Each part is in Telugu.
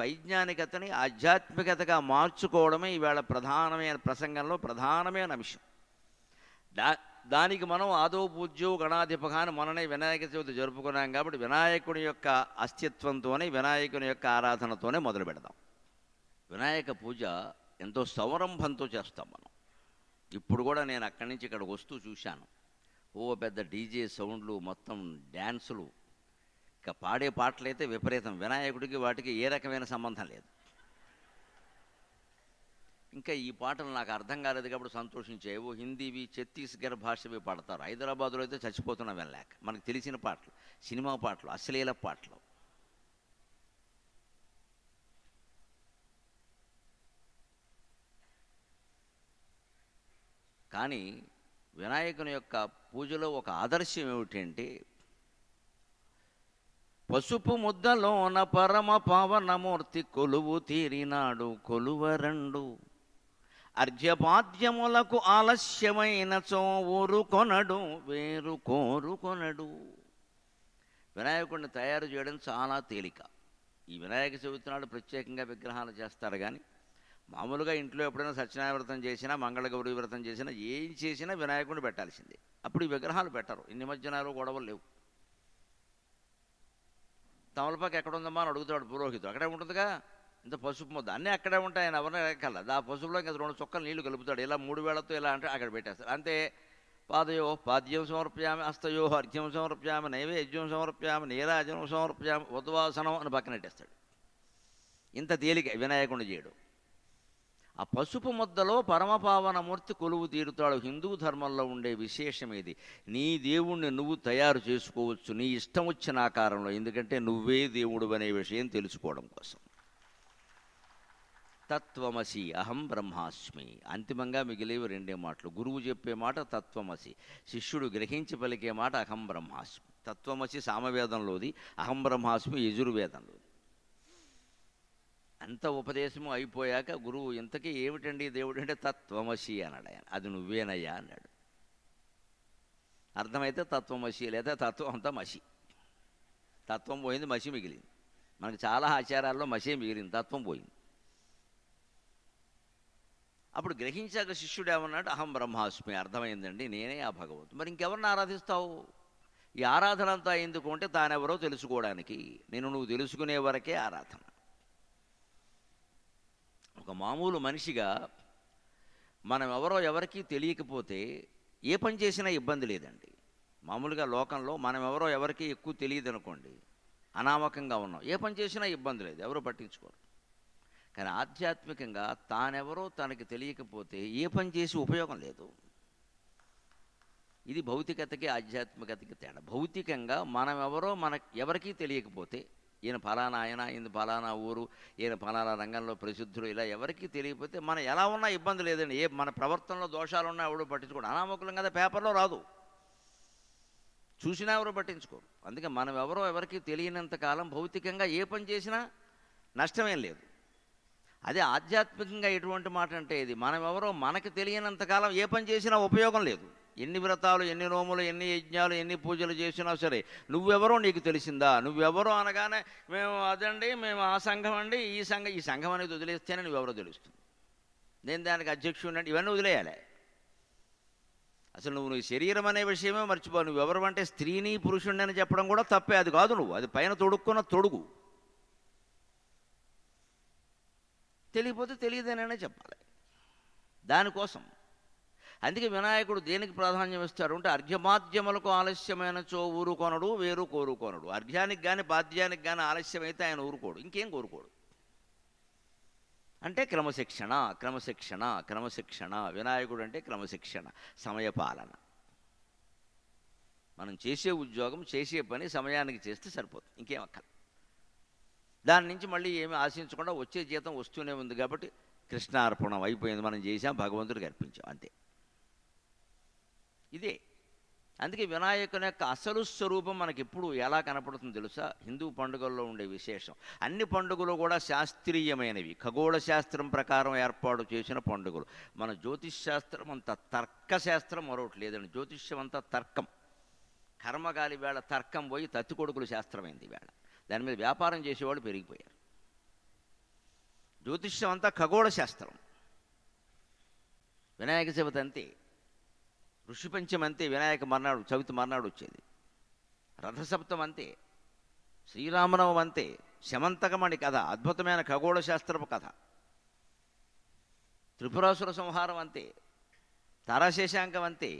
వైజ్ఞానికతని ఆధ్యాత్మికతగా మార్చుకోవడమే ఈవేళ ప్రధానమైన ప్రసంగంలో ప్రధానమైన అంశం దా దానికి మనం ఆదో పూజ్యో గణాధిపగాను మననే వినాయక చవితి జరుపుకున్నాం కాబట్టి వినాయకుని యొక్క అస్తిత్వంతోనే వినాయకుని యొక్క ఆరాధనతోనే మొదలు పెడదాం వినాయక పూజ ఎంతో సంరంభంతో చేస్తాం మనం ఇప్పుడు కూడా నేను అక్కడి నుంచి ఇక్కడికి వస్తూ చూశాను ఓ పెద్ద డీజే సౌండ్లు మొత్తం డ్యాన్సులు ఇక పాడే పాటలైతే విపరీతం వినాయకుడికి వాటికి ఏ రకమైన సంబంధం లేదు ఇంకా ఈ పాటలు నాకు అర్థం కాలేదు కాబట్టి సంతోషించేవో హిందీవి ఛత్తీస్గఢ్ భాషవి పాడతారు హైదరాబాద్లో అయితే చచ్చిపోతున్నా వెళ్ళాక మనకు తెలిసిన పాటలు సినిమా పాటలు అశ్లీల పాటలు కానీ వినాయకుని యొక్క పూజలో ఒక ఆదర్శం ఏమిటంటే పసుపు ముద్దలోన పరమ పావనమూర్తి కొలువు తీరినాడు కొలువరండు అర్ఘ్యపాద్యములకు ఆలస్యమైన ఊరు కొనడు వేరు కొనడు వినాయకుడిని తయారు చేయడం చాలా తేలిక ఈ వినాయక చవితి నాడు ప్రత్యేకంగా విగ్రహాలు చేస్తారు కానీ మామూలుగా ఇంట్లో ఎప్పుడైనా సత్యనారాయణ వ్రతం చేసినా మంగళగౌరి వ్రతం చేసినా ఏం చేసినా వినాయకుడిని పెట్టాల్సిందే అప్పుడు ఈ విగ్రహాలు పెట్టరు ఇన్ని మధ్యనారు గొడవలు లేవు తమలపాకు ఎక్కడ ఉందమ్మా అని అడుగుతాడు పురోహితుడు అక్కడే ఉంటుందిగా ఇంత పసుపు ముద్ద అన్నీ అక్కడే ఉంటాయి ఆయన ఎవరైనా ఎక్కల ఆ పసుపులో ఇంకా రెండు చొక్కలు నీళ్లు కలుపుతాడు ఇలా మూడు వేళతో ఇలా అంటే అక్కడ పెట్టేస్తారు అంతే పాదయో పాద్యం సమర్ప్యామి అస్తయో అర్ఘ్యం సమర్ప్యామి నైవేద్యం సమర్ప్యామి నీరాజనం సమర్ప్యామి ఉద్వాసనం అని పక్కనెట్టేస్తాడు ఇంత తేలిక వినాయకుడిని చేయడం ఆ పసుపు మొద్దలో పరమపావన మూర్తి కొలువుదీర్చుటలో హిందూ ధర్మంలో ఉండే విశేషమేది నీ దేవుణ్ణి నువ్వు తయారు చేసుకోవచ్చు నీ ఇష్టం వచ్చిన కారణంగా ఎందుకంటే నువ్వే దేవుడనే విషయం తెలుసుకోవడం కోసం తత్వమసి అహం బ్రహ్మాస్మి అంతిమంగా మిగిలేవి రెండు మాటలు గురువు చెప్పే మాట తత్వమసి శిష్యుడు గ్రహించిన పలికే మాట అహం బ్రహ్మాస్మి తత్వమసి సామవేదం లోది అహం బ్రహ్మాస్మి యజుర్వేదం లోది అంత ఉపదేశము అయిపోయాక గురువు ఇంతకీ ఏమిటండి దేవుడు అంటే తత్వమసి అన్నాడు ఆయన అది నువ్వేనయ్యా అన్నాడు అర్థమైతే తత్వమసి లేదా తత్వం అంతా మసి తత్వం పోయింది మసి మిగిలింది మనకు చాలా ఆచారాల్లో మసే మిగిలింది తత్వం పోయింది అప్పుడు గ్రహించాక శిష్యుడు ఏమన్నాడు అహం బ్రహ్మాస్మి అర్థమైందండి నేనే ఆ భగవంతు మరి ఇంకెవరిని ఆరాధిస్తావు ఈ ఆరాధన అంతా ఎందుకు అంటే తానెవరో తెలుసుకోవడానికి నేను నువ్వు తెలుసుకునే వరకే ఆరాధన ఒక మామూలు మనిషిగా మనం ఎవరో ఎవరికీ తెలియకపోతే ఏ పని చేసినా ఇబ్బంది లేదండి మామూలుగా లోకంలో మనం ఎవరో ఎవరికి ఎక్కువ తెలియదు అనుకోండి అనామకంగా ఉన్నాం ఏ పని చేసినా ఇబ్బంది లేదు ఎవరో పట్టించుకోరు కానీ ఆధ్యాత్మికంగా తానెవరో తనకి తెలియకపోతే ఏ పని చేసి ఉపయోగం లేదు ఇది భౌతికతకి ఆధ్యాత్మికతకి తేడా భౌతికంగా మనం ఎవరో మన ఎవరికీ తెలియకపోతే ఈయన ఫలానా ఆయన ఈయన ఫలానా ఊరు ఈయన ఫలానా రంగంలో ప్రసిద్ధులు ఇలా ఎవరికి తెలియకపోతే మనం ఎలా ఉన్నా ఇబ్బంది లేదండి ఏ మన ప్రవర్తనలో దోషాలు ఉన్నా ఎవడు పట్టించుకోడు అనామకులం కదా పేపర్లో రాదు చూసినా ఎవరు పట్టించుకోరు అందుకే మనం ఎవరో ఎవరికి తెలియనంత కాలం భౌతికంగా ఏ పని చేసినా నష్టమేం లేదు అదే ఆధ్యాత్మికంగా ఎటువంటి మాట అంటే ఇది మనం ఎవరో మనకి తెలియనంతకాలం ఏ పని చేసినా ఉపయోగం లేదు ఎన్ని వ్రతాలు ఎన్ని నోములు ఎన్ని యజ్ఞాలు ఎన్ని పూజలు చేసినా సరే నువ్వెవరో నీకు తెలిసిందా నువ్వెవరో అనగానే మేము అదండి మేము ఆ సంఘం అండి ఈ సంఘం ఈ సంఘం అనేది వదిలేస్తేనే నువ్వెవరో తెలుస్తుంది నేను దానికి అధ్యక్షుడు అండి ఇవన్నీ వదిలేయాలి అసలు నువ్వు నీ శరీరం అనే విషయమే మర్చిపో నువ్వెవరు అంటే స్త్రీని పురుషుణ్ణి అని చెప్పడం కూడా తప్పే అది కాదు నువ్వు అది పైన తొడుక్కున్న తొడుగు తెలియపోతే తెలియదనైనా చెప్పాలి దానికోసం అందుకే వినాయకుడు దేనికి ప్రాధాన్యం ఇస్తాడు అంటే అర్ఘ్యమాధ్యములకు ఆలస్యమైన చో ఊరుకొనడు వేరు కోరుకొనడు అర్ఘ్యానికి కానీ బాధ్యానికి కానీ ఆలస్యమైతే ఆయన ఊరుకోడు ఇంకేం కోరుకోడు అంటే క్రమశిక్షణ క్రమశిక్షణ క్రమశిక్షణ వినాయకుడు అంటే క్రమశిక్షణ సమయపాలన మనం చేసే ఉద్యోగం చేసే పని సమయానికి చేస్తే సరిపోతుంది ఇంకేం అక్కల దాని నుంచి మళ్ళీ ఏమి ఆశించకుండా వచ్చే జీతం వస్తూనే ఉంది కాబట్టి కృష్ణార్పణం అయిపోయింది మనం చేసాం భగవంతుడికి అర్పించాం అంతే ఇదే అందుకే వినాయకుని యొక్క అసలు స్వరూపం మనకి ఎప్పుడు ఎలా కనపడుతుంది తెలుసా హిందూ పండుగల్లో ఉండే విశేషం అన్ని పండుగలు కూడా శాస్త్రీయమైనవి ఖగోళ శాస్త్రం ప్రకారం ఏర్పాటు చేసిన పండుగలు మన జ్యోతిష్ శాస్త్రం అంత తర్కశాస్త్రం మరొకటి లేదండి జ్యోతిష్యం అంతా తర్కం కర్మగాలి వేళ తర్కం పోయి కొడుకులు శాస్త్రమైంది వేళ దాని మీద వ్యాపారం చేసేవాళ్ళు పెరిగిపోయారు జ్యోతిష్యం అంతా ఖగోళ శాస్త్రం వినాయక చవితి అంతే ఋషి పంచమంటే వినాయక మర్నాడు చవితి మర్నాడు వచ్చేది రథ సప్తమంటే శ్రీరామనవమంటే శమంతకమణి కథ అద్భుతమైన ఖగోళ శాస్త్రపు కథ త్రిపురాసుర సంహారం అంటే తార శేషాంకవంటే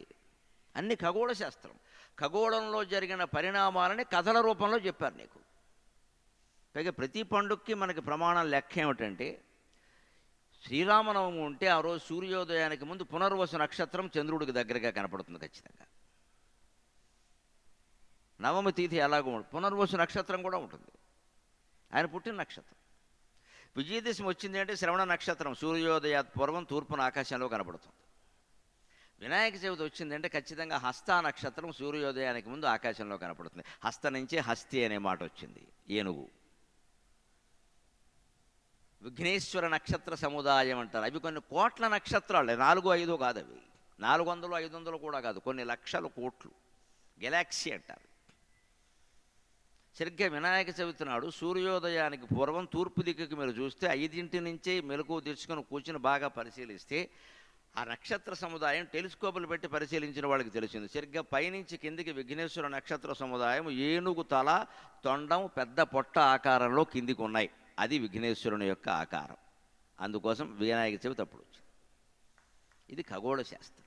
అన్నీ ఖగోళ శాస్త్రం ఖగోళంలో జరిగిన పరిణామాలను కథల రూపంలో చెప్పారు మీకు కాబట్టి ప్రతి పండుక్కి మనకి ప్రమాణం లక్ష్యం ఏమటంటే శ్రీరామనవమి ఉంటే ఆ రోజు సూర్యోదయానికి ముందు పునర్వసు నక్షత్రం చంద్రుడికి దగ్గరగా కనపడుతుంది ఖచ్చితంగా నవమి తిథి ఎలాగో ఉంటుంది పునర్వసు నక్షత్రం కూడా ఉంటుంది ఆయన పుట్టిన నక్షత్రం విజయదశమి వచ్చింది అంటే శ్రవణ నక్షత్రం సూర్యోదయ పూర్వం తూర్పున ఆకాశంలో కనపడుతుంది వినాయక చవితి వచ్చిందంటే ఖచ్చితంగా హస్త నక్షత్రం సూర్యోదయానికి ముందు ఆకాశంలో కనపడుతుంది హస్త నుంచి హస్తి అనే మాట వచ్చింది ఏనుగు విఘ్నేశ్వర నక్షత్ర సముదాయం అంటారు అవి కొన్ని కోట్ల నక్షత్రాలు నాలుగు ఐదు కాదు అవి నాలుగు వందలు ఐదు వందలు కూడా కాదు కొన్ని లక్షల కోట్లు గెలాక్సీ అంటారు సరిగ్గా వినాయక చవితి నాడు సూర్యోదయానికి పూర్వం తూర్పు దిక్కుకి మీరు చూస్తే ఐదింటి నుంచే మెలకు తెచ్చుకొని కూర్చుని బాగా పరిశీలిస్తే ఆ నక్షత్ర సముదాయం టెలిస్కోపులు పెట్టి పరిశీలించిన వాళ్ళకి తెలిసింది సరిగ్గా పైనుంచి కిందికి విఘ్నేశ్వర నక్షత్ర సముదాయం ఏనుగు తల తొండం పెద్ద పొట్ట ఆకారంలో కిందికి ఉన్నాయి అది విఘ్నేశ్వరుని యొక్క ఆకారం అందుకోసం వినాయక చవితి అప్పుడు వచ్చింది ఇది ఖగోళ శాస్త్రం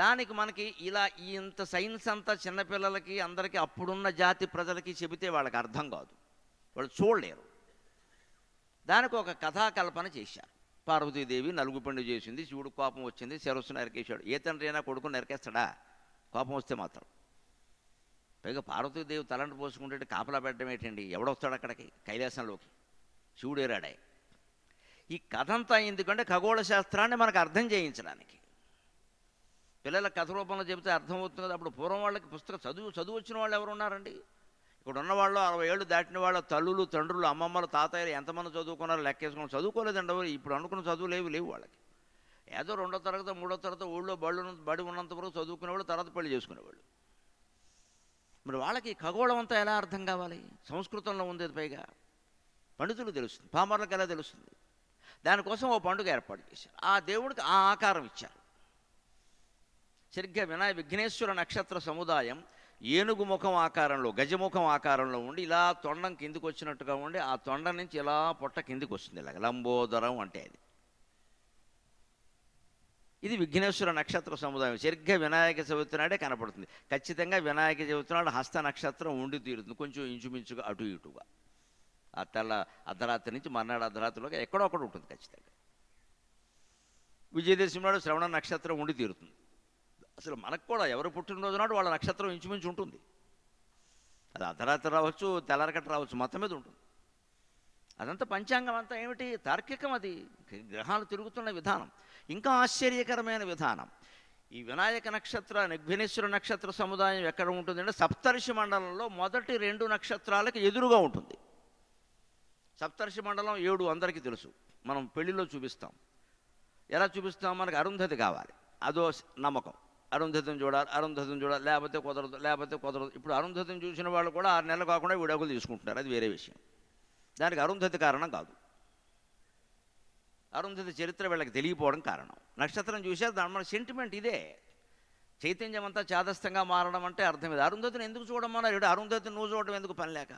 దానికి మనకి ఇలా ఇంత సైన్స్ అంతా చిన్నపిల్లలకి అందరికీ అప్పుడున్న జాతి ప్రజలకి చెబితే వాళ్ళకి అర్థం కాదు వాళ్ళు చూడలేరు దానికి ఒక కథాకల్పన చేశారు పార్వతీదేవి నలుగు పండు చేసింది శివుడు కోపం వచ్చింది శిరస్సు నరికేశాడు ఏ తండ్రి అయినా కొడుకుని నరికేస్తాడా కోపం వస్తే మాత్రం పైగా పార్వతీదేవి తలంట పోసుకుంటే కాపలా పెట్టడం ఏంటండి ఎవడొస్తాడు అక్కడికి కైలాసంలోకి శివుడేరాడే ఈ కథ అంతా ఎందుకంటే ఖగోళ శాస్త్రాన్ని మనకు అర్థం చేయించడానికి పిల్లల కథ రూపంలో చెబితే అర్థమవుతుంది కదా అప్పుడు పూర్వం వాళ్ళకి పుస్తకం చదువు చదువు వచ్చిన వాళ్ళు ఎవరు ఉన్నారండి ఇక్కడ ఉన్నవాళ్ళు వాళ్ళు అరవై ఏళ్ళు దాటిన వాళ్ళ తల్లులు తండ్రులు అమ్మమ్మలు తాతయ్యలు ఎంతమంది చదువుకున్నారో లెక్కేసుకుని చదువుకోలేదండి ఎవరు ఇప్పుడు అనుకున్న చదువు లేవు లేవు వాళ్ళకి ఏదో రెండో తరగతి మూడో తరగతి ఊళ్ళో బళ్ళు బడి ఉన్నంత వరకు చదువుకునేవాళ్ళు తర్వాత పెళ్లి చేసుకునేవాళ్ళు మరి వాళ్ళకి ఖగోళం అంతా ఎలా అర్థం కావాలి సంస్కృతంలో ఉండేది పైగా పండితులు తెలుస్తుంది పామర్లకు ఎలా తెలుస్తుంది దానికోసం ఓ పండుగ ఏర్పాటు చేశారు ఆ దేవుడికి ఆ ఆకారం ఇచ్చారు సరిగ్గా వినాయ విఘ్నేశ్వర నక్షత్ర సముదాయం ఏనుగు ముఖం ఆకారంలో గజముఖం ఆకారంలో ఉండి ఇలా తొండం కిందికి వచ్చినట్టుగా ఉండి ఆ తొండం నుంచి ఇలా పొట్ట కిందికి వస్తుంది ఇలా లంబోదరం అంటే అది ఇది విఘ్నేశ్వరు నక్షత్ర సమూహం శర్ఘ వినాయక చెబుతునడే కనబడుతుంది కచ్చితంగా వినాయక చెబుతునాడు హస్త నక్షత్రం ఉంది తీరుంది కొంచెం ఇంచు మించుగా అటు ఇటుగా ఆ తల అదరాత్తు నుంచి మన్నాడు అదరాత్తులోకి ఎక్కడోకడు ఉంటుంది కచ్చితంగా విజయదేసిమ నాడు శ్రవణ నక్షత్రం ఉంది తీరుతుంది అసలు మనకు కూడా ఎప్పుర్పుట్టిన రోజునాడు వాళ్ళ నక్షత్రం ఇంచు మించు ఉంటుంది అది అదరాత్తు రావచ్చు తలరకట రావచ్చు మధ్యలో ఉంటుంది అదంతా పంచాంగం అంతా ఏమిటి తార్కికం అది గ్రహాలు తిరుగుతున్న విధానం ఇంకా ఆశ్చర్యకరమైన విధానం ఈ వినాయక నక్షత్ర నిఘ్నేశ్వర నక్షత్ర సముదాయం ఎక్కడ ఉంటుందంటే సప్తర్షి మండలంలో మొదటి రెండు నక్షత్రాలకు ఎదురుగా ఉంటుంది సప్తర్షి మండలం ఏడు అందరికీ తెలుసు మనం పెళ్లిలో చూపిస్తాం ఎలా చూపిస్తాం మనకు అరుంధతి కావాలి అదో నమ్మకం అరుంధతిని చూడాలి అరుంధతిని చూడాలి లేకపోతే కుదరదు లేకపోతే కుదరదు ఇప్పుడు అరుంధతిని చూసిన వాళ్ళు కూడా ఆరు నెలలు కాకుండా విడాకులు తీసుకుంటున్నారు అది వేరే విషయం దానికి అరుంధతి కారణం కాదు అరుంధతి చరిత్ర వీళ్ళకి తెలియపోవడం కారణం నక్షత్రం చూసే దాని మన సెంటిమెంట్ ఇదే చైతన్యం అంతా చాదస్తంగా మారడం అంటే అర్థం ఇది అరుంధతిని ఎందుకు చూడమన్నారు అరుంధతిని నువ్వు చూడడం ఎందుకు పనిలేక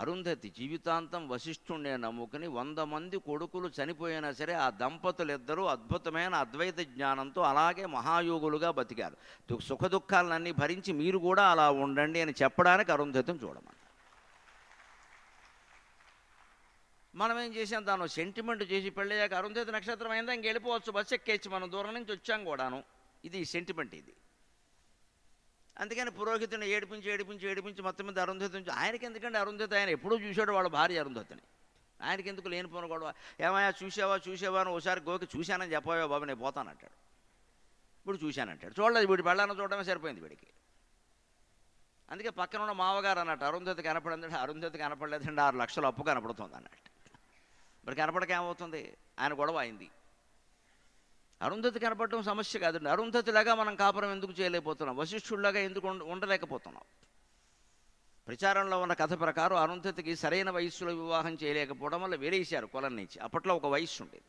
అరుంధతి జీవితాంతం వశిష్ఠుణ్ణే నమ్ముకుని వంద మంది కొడుకులు చనిపోయినా సరే ఆ దంపతులిద్దరూ అద్భుతమైన అద్వైత జ్ఞానంతో అలాగే మహాయోగులుగా బతికారు సుఖ దుఃఖాలన్నీ భరించి మీరు కూడా అలా ఉండండి అని చెప్పడానికి అరుంధతిని చూడమని మనం ఏం చేసాం దాని సెంటిమెంట్ చేసి పెళ్ళయ్యాక అరుంధతి నక్షత్రం అయిందా ఇంక వెళ్ళిపోవచ్చు బస్సు ఎక్కేసి మనం దూరం నుంచి వచ్చాం కూడాను ఇది సెంటిమెంట్ ఇది అందుకని పురోహితుని ఏడిపించి ఏడిపించి ఏడిపించి మొత్తం మీద అరుంధతి నుంచి ఆయనకి ఎందుకంటే అరుంధతి ఆయన ఎప్పుడూ చూశాడు వాళ్ళ భార్య అరుంధతిని ఆయనకి ఎందుకు లేనిపోను కూడా ఏమయ్యా చూసావా చూసావా అని ఒకసారి గోకి చూశానని చెప్పావా బాబు నేను పోతానంటాడు ఇప్పుడు చూశానంటాడు చూడలేదు వీడి పెళ్ళాన చూడడమే సరిపోయింది వీడికి అందుకే పక్కన ఉన్న మామగారు అన్నట్టు అరుంధతి కనపడిందంటే అరుంధతి కనపడలేదండి ఆరు లక్షలు అప్పు కనపడుతుంది అన్నట్టు మరి కనపడక ఏమవుతుంది ఆయన గొడవ అయింది అరుంధతి కనపడటం సమస్య కాదండి అరుంధతిలాగా మనం కాపురం ఎందుకు చేయలేకపోతున్నాం వశిష్ఠుల్లాగా ఎందుకు ఉండలేకపోతున్నాం ప్రచారంలో ఉన్న కథ ప్రకారం అరుంధతికి సరైన వయస్సులో వివాహం చేయలేకపోవడం వల్ల వేరేసారు కులం నుంచి అప్పట్లో ఒక వయస్సు ఉండేది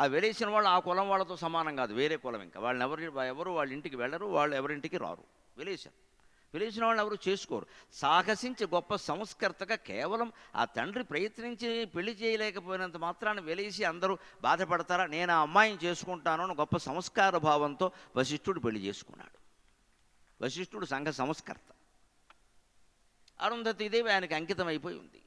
ఆ వేరేసిన వాళ్ళు ఆ కులం వాళ్ళతో సమానం కాదు వేరే కులం ఇంకా వాళ్ళని ఎవరు ఎవరు వాళ్ళ ఇంటికి వెళ్ళరు వాళ్ళు ఎవరింటికి రారు వెలేశారు పిలిచిన వాళ్ళు ఎవరు చేసుకోరు సాహసించి గొప్ప సంస్కర్తగా కేవలం ఆ తండ్రి ప్రయత్నించి పెళ్లి చేయలేకపోయినంత మాత్రాన్ని వెలిసి అందరూ బాధపడతారా నేను ఆ అమ్మాయిని చేసుకుంటాను అని గొప్ప సంస్కార భావంతో వశిష్ఠుడు పెళ్లి చేసుకున్నాడు వశిష్ఠుడు సంఘ సంస్కర్త అరుంధతిదేవి ఆయనకి అంకితం అయిపోయి ఉంది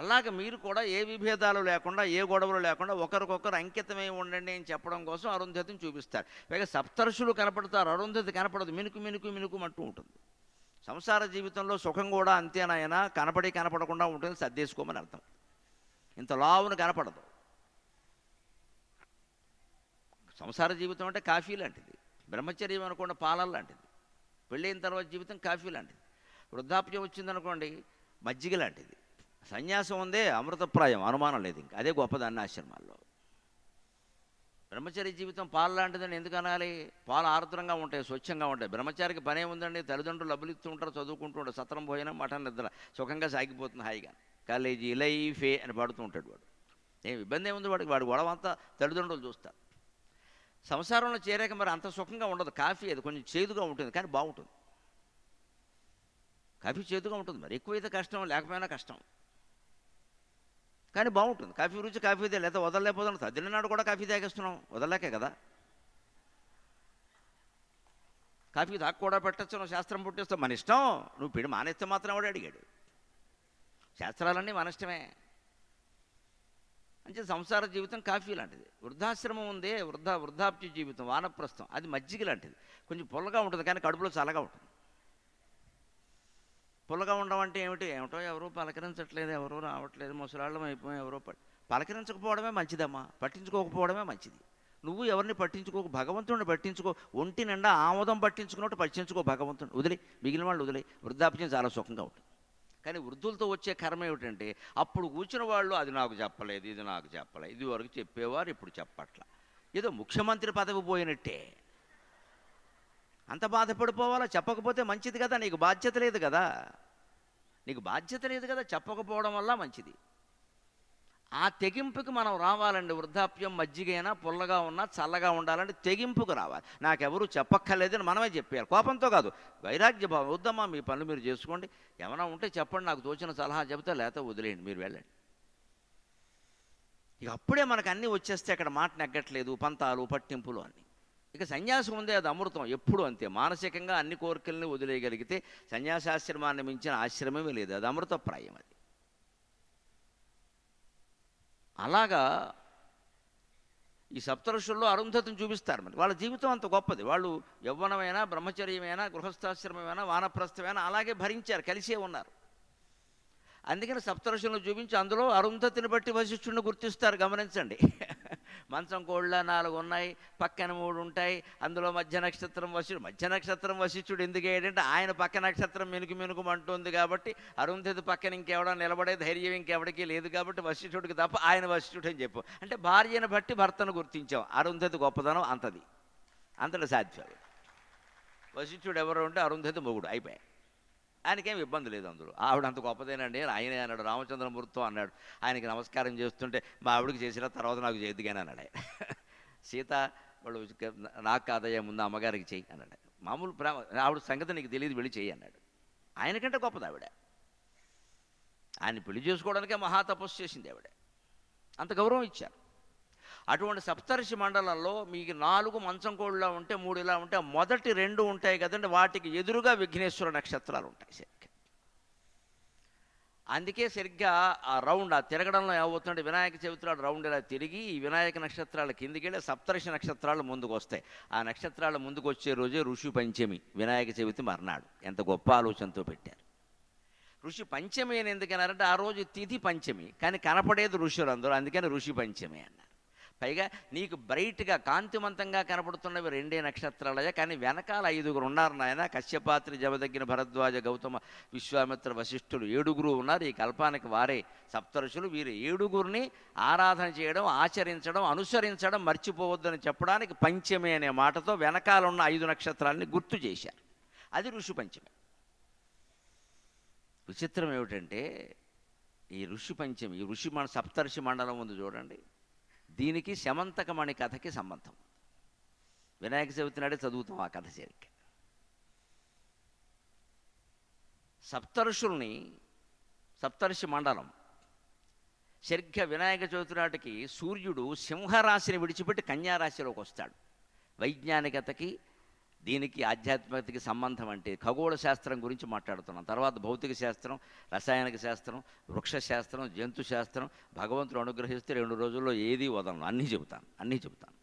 అలాగ మీరు కూడా ఏ విభేదాలు లేకుండా ఏ గొడవలు లేకుండా ఒకరికొకరు అంకితమై ఉండండి అని చెప్పడం కోసం అరుంధతిని చూపిస్తారు పైగా సప్తర్షులు కనపడతారు అరుంధతి కనపడదు మినుకు మినుకు మినుకు మట్టు ఉంటుంది సంసార జీవితంలో సుఖం కూడా అంతేనాయన కనపడి కనపడకుండా ఉంటుంది సర్దేసుకోమని అర్థం ఇంత లావును కనపడదు సంసార జీవితం అంటే కాఫీ లాంటిది బ్రహ్మచర్యం అనుకోండి పాలన లాంటిది పెళ్ళైన తర్వాత జీవితం కాఫీ లాంటిది వృద్ధాప్యం వచ్చిందనుకోండి మజ్జిగ లాంటిది సన్యాసం ఉందే అమృతప్రాయం అనుమానం లేదు ఇంకా అదే గొప్పదాన్ని ఆశ్రమాల్లో బ్రహ్మచారి జీవితం పాలు లాంటిదని ఎందుకు అనాలి పాలు ఆర్ద్రంగా ఉంటాయి స్వచ్ఛంగా ఉంటాయి బ్రహ్మచారికి పనే ఉందండి తల్లిదండ్రులు అబులిస్తూ ఉంటారు చదువుకుంటూ ఉంటారు సత్రం భోజనం మఠం నిద్ర సుఖంగా సాగిపోతుంది హాయిగా కాలేజీ లైఫే అని పాడుతూ ఉంటాడు వాడు ఏం ఇబ్బంది ఏముంది వాడికి వాడు గొడవ అంతా తల్లిదండ్రులు చూస్తారు సంసారంలో చేరాక మరి అంత సుఖంగా ఉండదు కాఫీ అది కొంచెం చేదుగా ఉంటుంది కానీ బాగుంటుంది కాఫీ చేదుగా ఉంటుంది మరి ఎక్కువైతే కష్టం లేకపోయినా కష్టం కానీ బాగుంటుంది కాఫీ రుచి కాఫీదే లేదా వదలలేకపోతాను తదిలినాడు కూడా కాఫీ తాగేస్తున్నాం వదలలేకే కదా కాఫీ తాకు కూడా పెట్టచ్చు శాస్త్రం పుట్టిస్తాం మన ఇష్టం నువ్వు పిడి మానేస్తే మాత్రం కూడా అడిగాడు శాస్త్రాలన్నీ మన ఇష్టమే అంటే సంసార జీవితం కాఫీ లాంటిది వృద్ధాశ్రమం ఉంది వృద్ధా వృద్ధాప్య జీవితం వానప్రస్థం అది మజ్జిగ లాంటిది కొంచెం పొల్లగా ఉంటుంది కానీ కడుపులో చల్లగా ఉంటుంది పుల్లగా అంటే ఏమిటి ఏమిటో ఎవరూ పలకరించట్లేదు ఎవరూ రావట్లేదు ముసలాళ్ళం అయిపోయి ఎవరో పలకరించకపోవడమే మంచిదమ్మా పట్టించుకోకపోవడమే మంచిది నువ్వు ఎవరిని పట్టించుకోకు భగవంతుడిని పట్టించుకో ఒంటి నిండా ఆమోదం పట్టించుకున్నట్టు పట్టించుకో భగవంతుని వదిలి మిగిలిన వాళ్ళు వదిలి వృద్ధాప్యం చాలా సుఖంగా ఉంటుంది కానీ వృద్ధులతో వచ్చే కర్మ ఏమిటంటే అప్పుడు కూర్చున్న వాళ్ళు అది నాకు చెప్పలేదు ఇది నాకు చెప్పలేదు ఇది వరకు చెప్పేవారు ఇప్పుడు చెప్పట్ల ఏదో ముఖ్యమంత్రి పదవి పోయినట్టే అంత బాధపడిపోవాలా చెప్పకపోతే మంచిది కదా నీకు బాధ్యత లేదు కదా నీకు బాధ్యత లేదు కదా చెప్పకపోవడం వల్ల మంచిది ఆ తెగింపుకి మనం రావాలండి వృద్ధాప్యం మజ్జిగైనా పుల్లగా ఉన్నా చల్లగా ఉండాలంటే తెగింపుకు రావాలి నాకెవరు చెప్పక్కర్లేదని మనమే చెప్పేయాలి కోపంతో కాదు వైరాగ్య భావం వద్దమ్మా మీ పనులు మీరు చేసుకోండి ఏమైనా ఉంటే చెప్పండి నాకు తోచిన సలహా చెబితే లేకపోతే వదిలేయండి మీరు వెళ్ళండి ఇక అప్పుడే మనకు అన్నీ వచ్చేస్తే అక్కడ మాట నెగ్గట్లేదు పంతాలు పట్టింపులు అన్నీ ఇక సన్యాసం ఉందే అది అమృతం ఎప్పుడు అంతే మానసికంగా అన్ని కోరికల్ని వదిలేయగలిగితే సన్యాసాశ్రమాన్ని మించిన ఆశ్రమమే లేదు అది అమృతప్రాయం అది అలాగా ఈ సప్తరుషుల్లో అరుంధతిని చూపిస్తారు మరి వాళ్ళ జీవితం అంత గొప్పది వాళ్ళు యవ్వనమైనా బ్రహ్మచర్యమైనా గృహస్థాశ్రమమైనా వానప్రస్థమైనా అలాగే భరించారు కలిసే ఉన్నారు అందుకని సప్తరుషులను చూపించి అందులో అరుంధతిని బట్టి వశిష్ఠుడిని గుర్తిస్తారు గమనించండి మంచం కోళ్ళ నాలుగు ఉన్నాయి పక్కన మూడు ఉంటాయి అందులో మధ్య నక్షత్రం వశిష్ఠుడు మధ్య నక్షత్రం వశిష్ఠుడు ఎందుకు ఏంటంటే ఆయన పక్క నక్షత్రం మెనుకు మెనుకు అంటుంది కాబట్టి అరుంధతి పక్కన ఇంకెవడో నిలబడే ధైర్యం ఇంకెవడికి లేదు కాబట్టి వశిష్ఠుడికి తప్ప ఆయన వశిష్ఠుడు అని చెప్పు అంటే భార్యను బట్టి భర్తను గుర్తించాం అరుంధతి గొప్పదనం అంతది అంతటి సాధ్యం వశిష్ఠుడు ఎవరు ఉంటే అరుంధతి మొగుడు అయిపోయాయి ఆయనకేం ఇబ్బంది లేదు అందులో ఆవిడ అంత గొప్పదేనండి ఆయనే అన్నాడు రామచంద్రమూర్తి అన్నాడు ఆయనకి నమస్కారం చేస్తుంటే మా ఆవిడకి చేసిన తర్వాత నాకు చేద్దుగానే అన్నాడు ఆయన సీత వాళ్ళు నాకు కాదయ్యా ముందు అమ్మగారికి చేయి అన్నాడు మామూలు ప్రేమ ఆవిడ సంగతి నీకు తెలియదు వెళ్ళి చేయి అన్నాడు ఆయనకంటే గొప్పది ఆవిడ ఆయన పెళ్లి చేసుకోవడానికే మహాతపస్సు చేసింది ఆవిడ అంత గౌరవం ఇచ్చారు అటువంటి సప్తర్షి మండలంలో మీకు నాలుగు మంచం కోళ్ళ ఉంటే మూడు ఇలా ఉంటే మొదటి రెండు ఉంటాయి కదండి వాటికి ఎదురుగా విఘ్నేశ్వర నక్షత్రాలు ఉంటాయి సరిగ్గా అందుకే సరిగ్గా ఆ రౌండ్ ఆ తిరగడంలో ఏమవుతుందంటే వినాయక చవితిలో రౌండ్ ఇలా తిరిగి ఈ వినాయక నక్షత్రాల కిందికి వెళ్ళి సప్తర్షి నక్షత్రాలు ముందుకు వస్తాయి ఆ నక్షత్రాలు ముందుకు వచ్చే రోజే ఋషి పంచమి వినాయక చవితి మర్నాడు ఎంత గొప్ప ఆలోచనతో పెట్టారు ఋషి పంచమి అని ఎందుకన్నారంటే ఆ రోజు తిథి పంచమి కానీ కనపడేది ఋషులందరూ అందుకని ఋషి పంచమి అన్నారు పైగా నీకు బ్రైట్గా కాంతివంతంగా కనపడుతున్నవి రెండే నక్షత్రాలయ కానీ వెనకాల ఐదుగురు ఉన్నారు నాయన కశ్యపాత్రి జమదగ్గిన భరద్వాజ గౌతమ విశ్వామిత్ర వశిష్ఠులు ఏడుగురు ఉన్నారు ఈ కల్పానికి వారే సప్తరుషులు వీరు ఏడుగురిని ఆరాధన చేయడం ఆచరించడం అనుసరించడం మర్చిపోవద్దని చెప్పడానికి పంచమి అనే మాటతో వెనకాల ఉన్న ఐదు నక్షత్రాలని గుర్తు చేశారు అది ఋషి పంచమి విచిత్రం ఏమిటంటే ఈ ఋషి పంచమి ఈ ఋషి మన సప్తర్షి మండలం ఉంది చూడండి దీనికి శమంతకమణి కథకి సంబంధం వినాయక చవితి నాడే జరుగుతా ఆ కథ చెరికే సప్తర్షుల్ని సప్తర్షి మండలం శర్ఘ వినాయక చవితి నాటికి సూర్యుడు సింహరాశిని విడిచిపెట్టి కన్యా రాశిలోకి వస్తాడు వైజ్ఞానికతకి దీనికి ఆధ్యాత్మికతకి సంబంధం అంటే ఖగోళ శాస్త్రం గురించి మాట్లాడుతున్నాం తర్వాత భౌతిక శాస్త్రం రసాయనిక శాస్త్రం వృక్ష శాస్త్రం జంతు శాస్త్రం భగవంతుడు అనుగ్రహిస్తే రెండు రోజుల్లో ఏది వదలను అన్నీ చెబుతాను అన్నీ చెబుతాను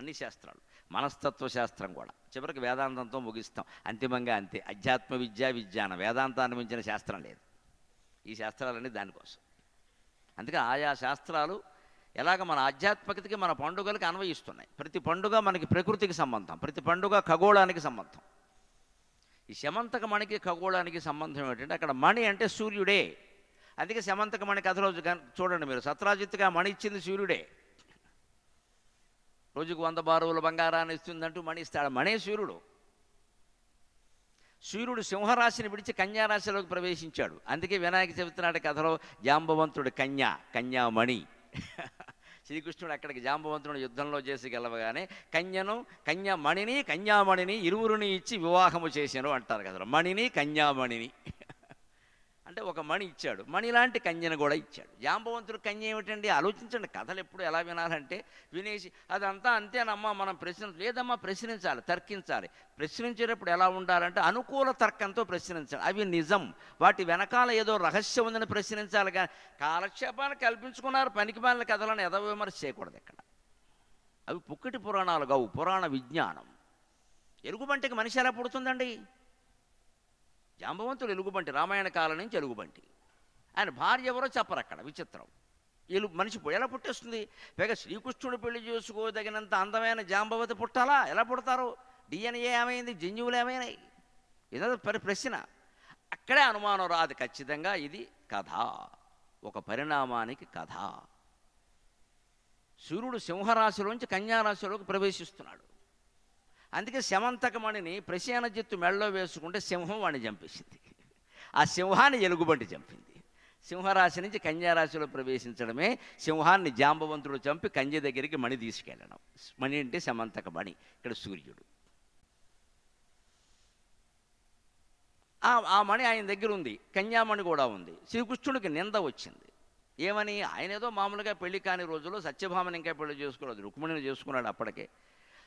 అన్ని శాస్త్రాలు మనస్తత్వ శాస్త్రం కూడా చివరికి వేదాంతంతో ముగిస్తాం అంతిమంగా అంతే అధ్యాత్మ విద్య విజ్ఞాన వేదాంతాన్ని మించిన శాస్త్రం లేదు ఈ శాస్త్రాలన్నీ దానికోసం అందుకే ఆయా శాస్త్రాలు ఎలాగా మన ఆధ్యాత్మికతకి మన పండుగలకు anvistunnayi ప్రతి పండుగ మనకి ప్రకృతికి సంబంధం ప్రతి పండుగ ఖగోళానికి సంబంధం ఈ శమంతక మనికి ఖగోళానికి సంబంధం అంటే అక్కడ మణి అంటే సూర్యుడే అందుకే శమంతక మనికి అది రోజు చూడండి మీరు సత్రజిత్తుగా మణి ఇచ్చిన సూర్యుడే రోజుకు 112 వల బంగారాన్ని ఇస్తుందంటూ మణిస్తాడు మణి సూర్యుడు సూర్యుడు సింహరాశిని విడిచి కన్యా రాశిలోకి ప్రవేశించాడు అందుకే వినాయకి చెబుతాడు కదరో యాంబవంటుడు కన్యా కన్యా మణి శ్రీకృష్ణుడు అక్కడికి జాంబవంతుడు యుద్ధంలో చేసి గెలవగానే కన్యను కన్యామణిని కన్యామణిని ఇరువురిని ఇచ్చి వివాహము చేశాను అంటారు కదా మణిని కన్యామణిని అంటే ఒక मणि ఇచ్చాడు. मणि లాంటి కంజన గోడ ఇచ్చాడు. యాంబవంతురు కన్యే ఏమిటండి ఆలోచిచండి కథలు ఎప్పుడు ఎలా వినాలి అంటే వినేసి అదంతా అంతేనమ్మ మనం ప్రశ్నించలేదమ్మ ప్రశ్నించాల తర్కిించాలి. ప్రశ్నించేనప్పుడు ఎలా ఉండారంటే అనుకూల తర్కంతో ప్రశ్నించాడు. అవి నిజం వాటి వెనకాల ఏదో రహస్యం ఉందని ప్రశ్నించాలగా కాలక్షేపాన కల్పించుకున్నారు. pani kamal kadalana eda vimars cheyagudadu ikkada. అవి పుక్కిటి పురాణాల కాదు పురాణ విజ్ఞానం. ఎరుగువంటకి మనిషেরা పొడుతుందండి. జాంబవంతుడు ఎలుగుబంటి రామాయణ కాలం నుంచి ఎలుగుబంటి ఆయన భార్య ఎవరో చెప్పరు అక్కడ విచిత్రం ఎలుగు మనిషి ఎలా పుట్టేస్తుంది పైగా శ్రీకృష్ణుడు పెళ్లి చేసుకోదగినంత అందమైన జాంబవతి పుట్టాలా ఎలా పుడతారు డిఎన్ఏ ఏమైంది జంజువులు ఏమైనాయి ఇదే ప్రశ్న అక్కడే అనుమానం రాదు ఖచ్చితంగా ఇది కథ ఒక పరిణామానికి కథ సూర్యుడు సింహరాశిలోంచి కన్యారాశిలోకి ప్రవేశిస్తున్నాడు అందుకే శమంతకమణిని ప్రశాన జిత్తు మెడలో వేసుకుంటే సింహం వాడిని చంపేసింది ఆ సింహాన్ని ఎలుగుబండి చంపింది సింహరాశి నుంచి కన్యారాశిలో ప్రవేశించడమే సింహాన్ని జాంబవంతుడు చంపి కంజ దగ్గరికి మణి తీసుకెళ్ళడం మణి అంటే శమంతక మణి ఇక్కడ సూర్యుడు ఆ మణి ఆయన దగ్గర ఉంది కన్యామణి కూడా ఉంది శ్రీకృష్ణుడికి నింద వచ్చింది ఏమని ఆయన ఏదో మామూలుగా పెళ్లి కాని రోజుల్లో సత్యభామని ఇంకా పెళ్లి చేసుకోలేదు రుక్మిణిని చేసుకున్నాడు అప్పటికే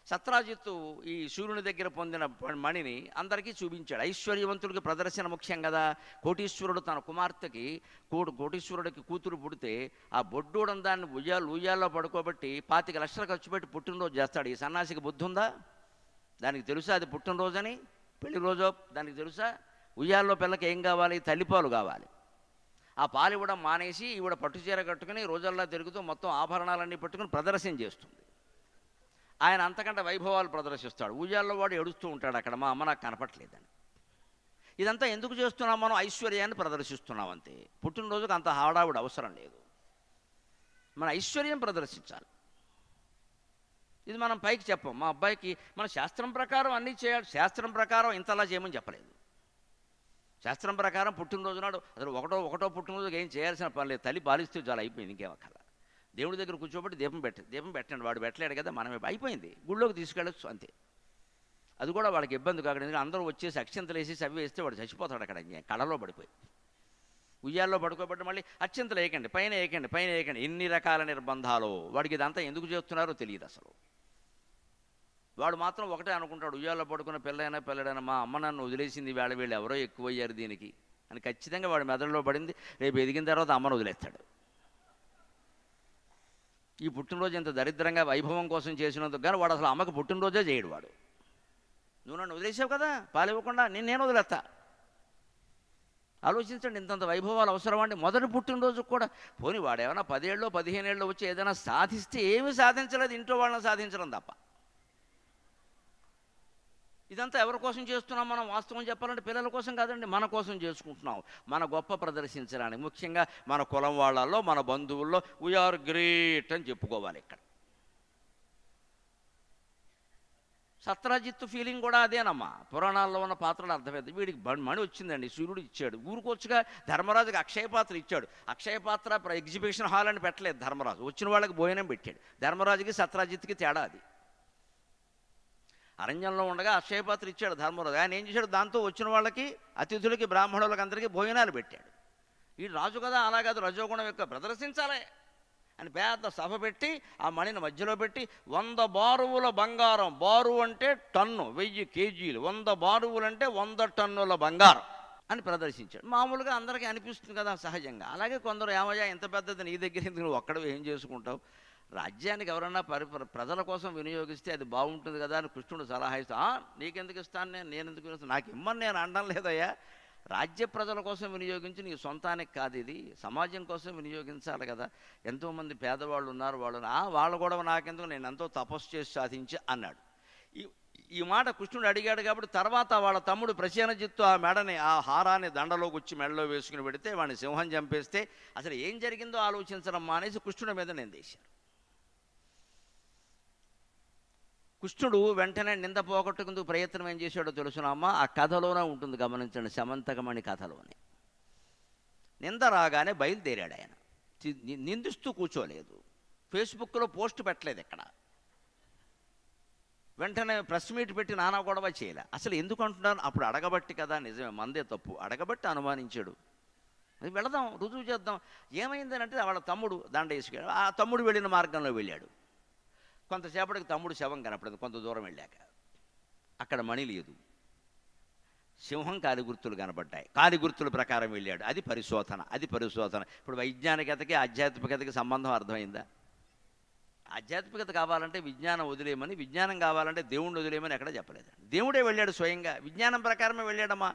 సత్రాజిత్తు ఈ సూర్యుని దగ్గర పొందిన మణిని అందరికీ చూపించాడు ఐశ్వర్యవంతుడికి ప్రదర్శన ముఖ్యం కదా కోటీశ్వరుడు తన కుమార్తెకి కోటి కోటీశ్వరుడికి కూతురు పుడితే ఆ బొడ్డూడం దాన్ని ఉయ్యాలు ఉయ్యాల్లో పడుకోబెట్టి పాతిక లక్షలు ఖర్చు పెట్టి పుట్టినరోజు చేస్తాడు ఈ సన్నాసికి బుద్ధి ఉందా దానికి తెలుసా అది పుట్టినరోజని పెళ్లి రోజో దానికి తెలుసా ఉయ్యాల్లో పిల్లకి ఏం కావాలి తల్లిపాలు కావాలి ఆ పాలు ఇవ్వడం మానేసి ఈవిడ పట్టుచీర కట్టుకుని రోజల్లా తిరుగుతూ మొత్తం ఆభరణాలన్నీ పెట్టుకుని ప్రదర్శన చేస్తుంది ఆయన అంతకంటే వైభవాలు ప్రదర్శిస్తాడు ఊజాల్లో వాడు ఏడుస్తూ ఉంటాడు అక్కడ మా అమ్మ నాకు కనపట్లేదని ఇదంతా ఎందుకు చేస్తున్నాం మనం ఐశ్వర్యాన్ని ప్రదర్శిస్తున్నాం అంతే పుట్టినరోజుకు అంత హావడావుడు అవసరం లేదు మన ఐశ్వర్యం ప్రదర్శించాలి ఇది మనం పైకి చెప్పం మా అబ్బాయికి మన శాస్త్రం ప్రకారం అన్నీ చేయాలి శాస్త్రం ప్రకారం ఇంతలా చేయమని చెప్పలేదు శాస్త్రం ప్రకారం పుట్టినరోజు నాడు అసలు ఒకటో ఒకటో పుట్టినరోజుకి ఏం చేయాల్సిన పని లేదు తల్లి పాలిస్తే చాలా అయిపోయింది ఇంకేమక్కర్లా దేవుడి దగ్గర కూర్చోబట్టి దీపం పెట్ట దీపం పెట్టండి వాడు పెట్టలేడు కదా మనమే అయిపోయింది గుళ్ళోకి తీసుకెళ్ళచ్చు అంతే అది కూడా వాళ్ళకి ఇబ్బంది కాకుండా ఎందుకంటే అందరూ వచ్చేసి అక్షంతలు వేసి అవి వేస్తే వాడు చచ్చిపోతాడు అక్కడ కళలో పడిపోయి ఉయ్యాల్లో పడుకోబట్టి మళ్ళీ అత్యంతలు వేయకండి పైన వేయకండి పైన వేయకండి ఎన్ని రకాల నిర్బంధాలు వాడికి ఇదంతా ఎందుకు చేస్తున్నారో తెలియదు అసలు వాడు మాత్రం ఒకటే అనుకుంటాడు ఉయ్యాల్లో పడుకున్న పిల్లైనా పిల్లడైనా మా అమ్మ నన్ను వదిలేసింది వేళ వీళ్ళు ఎవరో ఎక్కువయ్యారు దీనికి అని ఖచ్చితంగా వాడు మెదడులో పడింది రేపు ఎదిగిన తర్వాత అమ్మను వదిలేస్తాడు ఈ పుట్టినరోజు ఇంత దరిద్రంగా వైభవం కోసం చేసినందుకు కానీ వాడు అసలు అమ్మకు పుట్టినరోజే చేయడు వాడు నువ్వు నన్ను వదిలేసావు కదా పాలివ్వకుండా నేను నేను వదిలేస్తా ఆలోచించండి ఇంతంత వైభవాలు అవసరం అండి మొదటి పుట్టినరోజు కూడా పోనీ వాడు ఏమైనా పదేళ్ళు పదిహేను ఏళ్ళు వచ్చి ఏదైనా సాధిస్తే ఏమి సాధించలేదు ఇంట్లో వాళ్ళని సాధించడం తప్ప ఇదంతా ఎవరి కోసం చేస్తున్నాం మనం వాస్తవం చెప్పాలంటే పిల్లల కోసం కాదండి మన కోసం చేసుకుంటున్నాం మన గొప్ప ప్రదర్శించడానికి ముఖ్యంగా మన కులం వాళ్ళల్లో మన బంధువుల్లో వీఆర్ గ్రేట్ అని చెప్పుకోవాలి ఇక్కడ సత్రాజిత్ ఫీలింగ్ కూడా అదేనమ్మా పురాణాల్లో ఉన్న పాత్రలు అర్థమైంది వీడికి మణి వచ్చిందండి సూర్యుడు ఇచ్చాడు ఊరుకోవచ్చుగా ధర్మరాజుకి అక్షయ పాత్ర ఇచ్చాడు అక్షయ పాత్ర ఎగ్జిబిషన్ హాల్ అని పెట్టలేదు ధర్మరాజు వచ్చిన వాళ్ళకి భోజనం పెట్టాడు ధర్మరాజుకి సత్రాజిత్కి తేడా అది అరణ్యంలో ఉండగా అక్షయపాత్ర ఇచ్చాడు ధర్మరాజు ఆయన ఏం చేశాడు దాంతో వచ్చిన వాళ్ళకి అతిథులకి బ్రాహ్మణులకి అందరికీ భోజనాలు పెట్టాడు ఈ రాజు కదా అలా కాదు రజోగుణం యొక్క ప్రదర్శించాలే అని పెద్ద సభ పెట్టి ఆ మణిని మధ్యలో పెట్టి వంద బారువుల బంగారం బారు అంటే టన్ను వెయ్యి కేజీలు వంద బారువులు అంటే వంద టన్నుల బంగారం అని ప్రదర్శించాడు మామూలుగా అందరికీ అనిపిస్తుంది కదా సహజంగా అలాగే కొందరు ఏమయ్యా ఇంత పెద్దది నీ దగ్గర ఎందుకు నువ్వు ఏం చేసుకుంటావు రాజ్యాన్ని govern నా ప్రజల కోసం వినియోగిస్తే అది బాగుంటుంది కదా అని కృష్ణుడు సలహా ఇచ్చా ఆ నీకెందుకు ఇస్తాననే నేను ఎందుకు వినను నాకు ఎమ్మని నేను ఆడనలేదు అయ్యా రాజ్య ప్రజల కోసం వినియోగించు నీ సంతానికి కాదు ఇది సమాజం కోసం వినియోగించాలి కదా ఎంతో మంది పేదవాళ్ళు ఉన్నారు వాళ్ళని ఆ వాళ్ళ కోడను నాకెందుకు నేను ఎంతో తపస్సి చేసి సాధించి అన్నాడు ఈ మాట కృష్ణుడు అడిగాడు కాబట్టి తర్వాత వాళ్ళ తమ్ముడు ప్రశానజిత్తు ఆ మేడని ఆ హారాని దండలోకి వచ్చి మెడలో వేసుకుని పెడితే వాడి సింహం చంపేస్తే అసలు ఏం జరుగుందో ఆలోచి uncertain అనే కుష్ణుడు మీదనేనే దేశా కృష్ణుడు వెంటనే నింద పోగొట్టుకుందుకు ప్రయత్నం ఏం చేశాడో తెలుసునామా ఆ కథలోనే ఉంటుంది గమనించండి సమంతకమణి కథలోనే నింద రాగానే బయలుదేరాడు ఆయన నిందిస్తూ కూర్చోలేదు ఫేస్బుక్లో పోస్ట్ పెట్టలేదు ఎక్కడ వెంటనే ప్రెస్ మీట్ పెట్టి నానా గొడవ చేయలే అసలు ఎందుకు అంటున్నాను అప్పుడు అడగబట్టి కదా నిజమే మందే తప్పు అడగబట్టి అనుమానించాడు వెళదాం రుజువు చేద్దాం ఏమైందని అంటే వాళ్ళ తమ్ముడు దండ వేసుకెళ్ళాడు ఆ తమ్ముడు వెళ్ళిన మార్గంలో వెళ్ళాడు కొంతసేపటికి తమ్ముడు శవం కనపడింది కొంత దూరం వెళ్ళాక అక్కడ మణి లేదు సింహం కాలి గుర్తులు కనబడ్డాయి కాలి గుర్తుల ప్రకారం వెళ్ళాడు అది పరిశోధన అది పరిశోధన ఇప్పుడు వైజ్ఞానికతకి ఆధ్యాత్మికతకి సంబంధం అర్థమైందా ఆధ్యాత్మికత కావాలంటే విజ్ఞానం వదిలేయమని విజ్ఞానం కావాలంటే దేవుణ్ణి వదిలేయమని ఎక్కడ చెప్పలేదు దేవుడే వెళ్ళాడు స్వయంగా విజ్ఞానం ప్రకారమే వెళ్ళాడమ్మా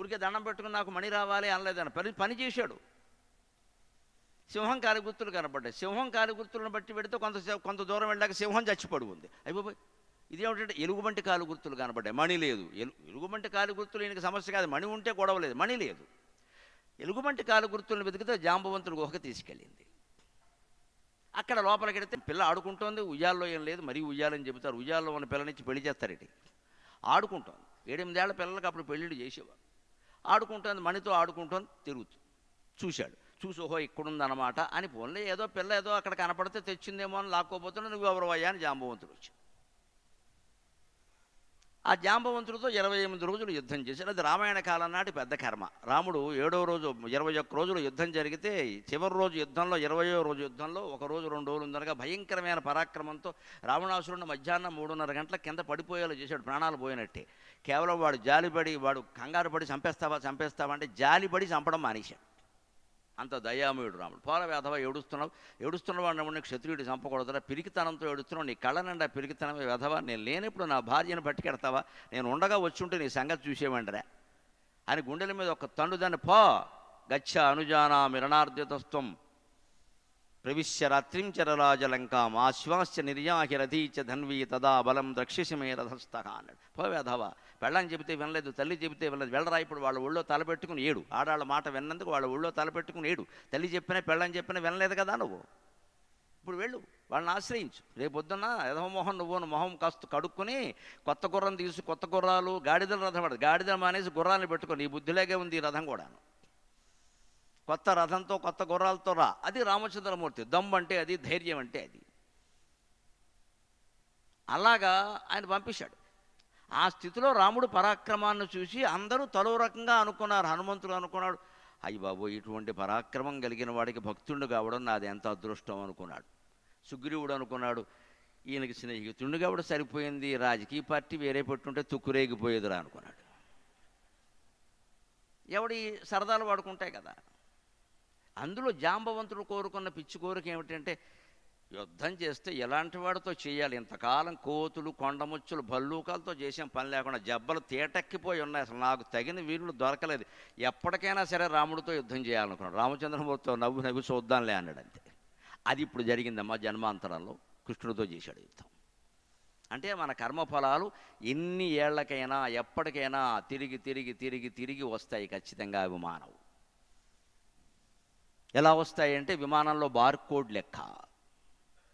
ఊరికే దండం పెట్టుకుని నాకు మణి రావాలి అనలేదని పని పని చేశాడు సింహం గుర్తులు కనపడ్డాయి సింహం గుర్తులను బట్టి పెడితే కొంత కొంత దూరం వెళ్ళాక సింహం చచ్చిపడి ఉంది అయిపోయి ఏమిటంటే ఎలుగుబంటి కాలు గుర్తులు కనపడ్డాయి మణి లేదు ఎలు ఎలుగుబంటి కాలు గుర్తులు ఈయనకి సమస్య కాదు మణి ఉంటే గొడవలేదు లేదు మణి లేదు ఎలుగుబంటి కాలు గుర్తులను వెతికితే జాంబవంతుడు గుహకి తీసుకెళ్ళింది అక్కడ లోపలికి వెడితే పిల్ల ఆడుకుంటోంది ఉయ్యాల్లో ఏం లేదు మరీ ఉయ్యాలని చెబుతారు ఉయ్యాల్లో ఉన్న పిల్లనిచ్చి పెళ్లి చేస్తారటి ఆడుకుంటోంది ఏడెనిమిదేళ్ల పిల్లలకు అప్పుడు పెళ్ళిళ్ళు చేసేవారు ఆడుకుంటోంది మణితో ఆడుకుంటోంది తిరుగుతూ చూశాడు చూసుహో ఇక్కడుందనమాట అని పోన్లే ఏదో పిల్ల ఏదో అక్కడ కనపడితే తెచ్చిందేమో అని లాక్కోపోతున్నా నువ్వు అయ్యా అని జాంబవంతుడు వచ్చి ఆ జాంబవంతుడితో ఇరవై ఎనిమిది రోజులు యుద్ధం చేశారు అది రామాయణ కాలం నాటి పెద్ద కర్మ రాముడు ఏడవ రోజు ఇరవై ఒక్క రోజులు యుద్ధం జరిగితే చివరి రోజు యుద్ధంలో ఇరవయో రోజు యుద్ధంలో ఒక రోజు రెండు రోజులు ఉందనగా భయంకరమైన పరాక్రమంతో రావణాసురుడు మధ్యాహ్నం మూడున్నర గంటల కింద పడిపోయేలా చేశాడు ప్రాణాలు పోయినట్టే కేవలం వాడు జాలిపడి వాడు కంగారు పడి చంపేస్తావా చంపేస్తావా అంటే జాలిపడి చంపడం మానేశాడు అంత దయామయుడు రాముడు పోరా వేధవ ఏడుస్తున్నావు ఏడుస్తున్న వాడిని క్షత్రియుడు చంపకూడదురా పిరికితనంతో ఏడుస్తున్నావు నీ కళ్ళ నిండా పిరికితనమే వేధవ నేను లేనప్పుడు నా భార్యను పట్టుకెడతావా నేను ఉండగా వచ్చుంటే నీ సంగతి చూసేవాడిరా అని గుండెల మీద ఒక తండు దాన్ని పో గచ్చ అనుజానా మిరణార్థితత్వం ప్రవిశ్య రాత్రించరరాజలంకాం ఆశ్వాస్య నిర్యాహిరథీ చ ధన్వీ తదా బలం ద్రక్షిషమే రథస్థ అన్నాడు పోవే అధవా పెళ్ళని చెబితే వినలేదు తల్లి చెబితే వినలేదు వెళ్ళరా ఇప్పుడు వాళ్ళ ఒళ్ళో తలపెట్టుకుని ఏడు ఆడాళ్ళ మాట విన్నందుకు వాళ్ళ ఒళ్ళో తలపెట్టుకుని ఏడు తల్లి చెప్పినా పెళ్ళని చెప్పినా వినలేదు కదా నువ్వు ఇప్పుడు వెళ్ళు వాళ్ళని ఆశ్రయించు రేపొద్దున యథమోహన్ నువ్వు మొహం కాస్త కడుక్కొని కొత్త గుర్రం తీసి కొత్త గుర్రాలు గాడిదలు రథం పడదు గాడిదలు మానేసి గుర్రాన్ని పెట్టుకొని నీ బుద్ధిలాగే ఉంది ఈ రథం కూడాను కొత్త రధంతో కొత్త గోరల్ తోరా అది రామచంద్రమూర్తి దొం అంటే అది ధైర్యం అంటే అది అలాగా ఆయన పంపేశాడు ఆ స్థితిలో రాముడు పరాక్రమాన్ని చూసి అందరూ తలో రకంగా అనుకున్నారు హనుమంతుడు అనుకున్నాడు అయ్య బాబోయ్ ఇంతవంటి పరాక్రమం కలిగిన వాడికి భక్తుళ్ళు కావడం నాది ఎంత అదృష్టం అనుకున్నాడు సుగ్రీవుడు అనుకున్నాడు వీనికి సిన్ని తిండి కావడ సరిపోయింది రాజకీ పార్టీ వేరే పట్టు ఉంటది తుక్కు రేగిపోయేదిరా అనుకున్నాడు ఎవరు శరదలు వాడుకుంటారు కదా అందులో జాంబవంతుడు కోరుకున్న పిచ్చి కోరిక ఏమిటంటే యుద్ధం చేస్తే ఎలాంటి వాడితో చేయాలి ఇంతకాలం కోతులు కొండముచ్చులు భల్లూకాలతో చేసాం పని లేకుండా జబ్బలు తేటెక్కిపోయి ఉన్నాయి అసలు నాకు తగిన వీరులు దొరకలేదు ఎప్పటికైనా సరే రాముడితో యుద్ధం చేయాలనుకున్నాడు రామచంద్రమూర్తితో నవ్వు నవ్వు చూద్దాంలే అన్నాడు అంతే అది ఇప్పుడు జరిగిందమ్మా జన్మాంతరంలో కృష్ణుడితో చేశాడు యుద్ధం అంటే మన కర్మఫలాలు ఎన్ని ఏళ్లకైనా ఎప్పటికైనా తిరిగి తిరిగి తిరిగి తిరిగి వస్తాయి ఖచ్చితంగా అభిమానవు ఎలా వస్తాయంటే విమానంలో బార్కోడ్ లెక్క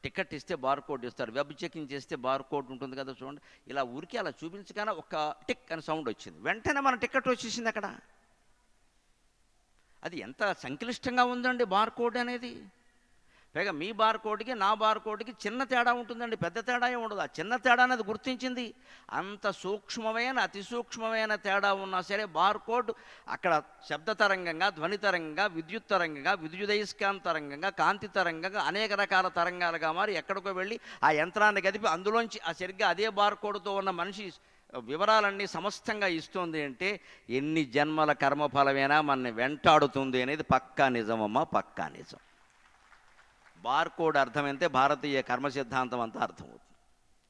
టికెట్ ఇస్తే బార్కోడ్ ఇస్తారు వెబ్ చెకింగ్ చేస్తే బార్కోడ్ ఉంటుంది కదా చూడండి ఇలా ఊరికి అలా చూపించగానే ఒక టిక్ అని సౌండ్ వచ్చింది వెంటనే మన టికెట్ వచ్చేసింది అక్కడ అది ఎంత సంక్లిష్టంగా ఉందండి బార్కోడ్ అనేది పైగా మీ బార్కోడ్కి నా బార్కోడ్కి చిన్న తేడా ఉంటుందండి పెద్ద తేడా ఉండదు ఆ చిన్న తేడా అనేది గుర్తించింది అంత సూక్ష్మమైన అతి సూక్ష్మమైన తేడా ఉన్నా సరే బార్కోడ్ అక్కడ శబ్ద తరంగంగా ధ్వని తరంగంగా విద్యుత్ తరంగంగా విద్యుదయస్కాంత తరంగంగా కాంతి తరంగంగా అనేక రకాల తరంగాలుగా మారి ఎక్కడికో వెళ్ళి ఆ యంత్రాన్ని గదిపి అందులోంచి ఆ సరిగ్గా అదే బార్కోడ్తో ఉన్న మనిషి వివరాలన్నీ సమస్తంగా ఇస్తుంది అంటే ఎన్ని జన్మల కర్మఫలమైనా మనని వెంటాడుతుంది అనేది పక్కా నిజమమ్మా పక్కా నిజం బార్కోడ్ అర్థమైతే భారతీయ కర్మ సిద్ధాంతం అంతా అర్థమవుతుంది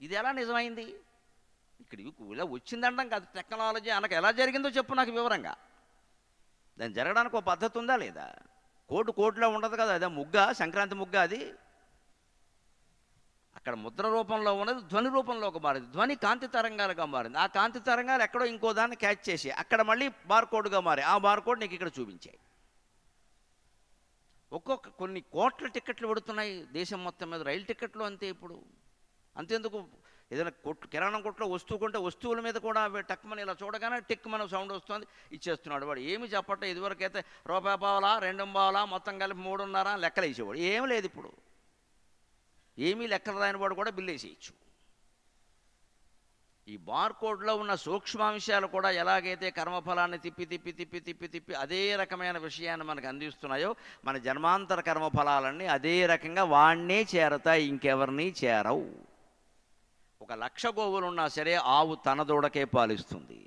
ఇది ఎలా నిజమైంది ఇక్కడ ఇలా వచ్చిందంటాం కాదు టెక్నాలజీ అనకు ఎలా జరిగిందో చెప్పు నాకు వివరంగా దాన్ని జరగడానికి ఒక పద్ధతి ఉందా లేదా కోటు కోటులో ఉండదు కదా అదే ముగ్గ సంక్రాంతి ముగ్గ అది అక్కడ ముద్ర రూపంలో ఉన్నది ధ్వని రూపంలోకి మారింది ధ్వని కాంతి తరంగాలుగా మారింది ఆ కాంతి తరంగాలు ఎక్కడో ఇంకో దాన్ని క్యాచ్ చేసి అక్కడ మళ్ళీ బార్కోడ్గా మారి ఆ బార్కోడ్ నీకు ఇక్కడ చూపించాయి ఒక్కొక్క కొన్ని కోట్ల టిక్కెట్లు వడుతున్నాయి దేశం మొత్తం మీద రైల్ టికెట్లతో అంతే ఇప్పుడు అంతేందుకు ఏదైనా కిరాణా కొట్ల వస్తువు కొంటే వస్తువుల మీద కూడా టక్కుమనే ఇలా చూడగానే టిక్ మన సౌండ్ వస్తుంది ఇచ్చేస్తున్నారు వాడు ఏమీ చెప్పట్లేదు వరకైతే రూపాయ బావలా రెండుం బావలా మొత్తం కలిపి 3 1/2 లెక్కలేసేవాడు ఏమీ లేదు ఇప్పుడు ఏమీ లెక్క రాయన వాడు కూడా బిల్లేసేచ్చు ఈ బార్కోడ్లో ఉన్న సూక్ష్మాంశాలు కూడా ఎలాగైతే కర్మఫలాన్ని తిప్పి తిప్పి తిప్పి తిప్పి తిప్పి అదే రకమైన విషయాన్ని మనకు అందిస్తున్నాయో మన జన్మాంతర కర్మఫలాలన్నీ అదే రకంగా వాణ్ణే చేరతాయి ఇంకెవరిని చేరవు ఒక లక్ష గోవులు ఉన్నా సరే ఆవు తన దూడకే పాలిస్తుంది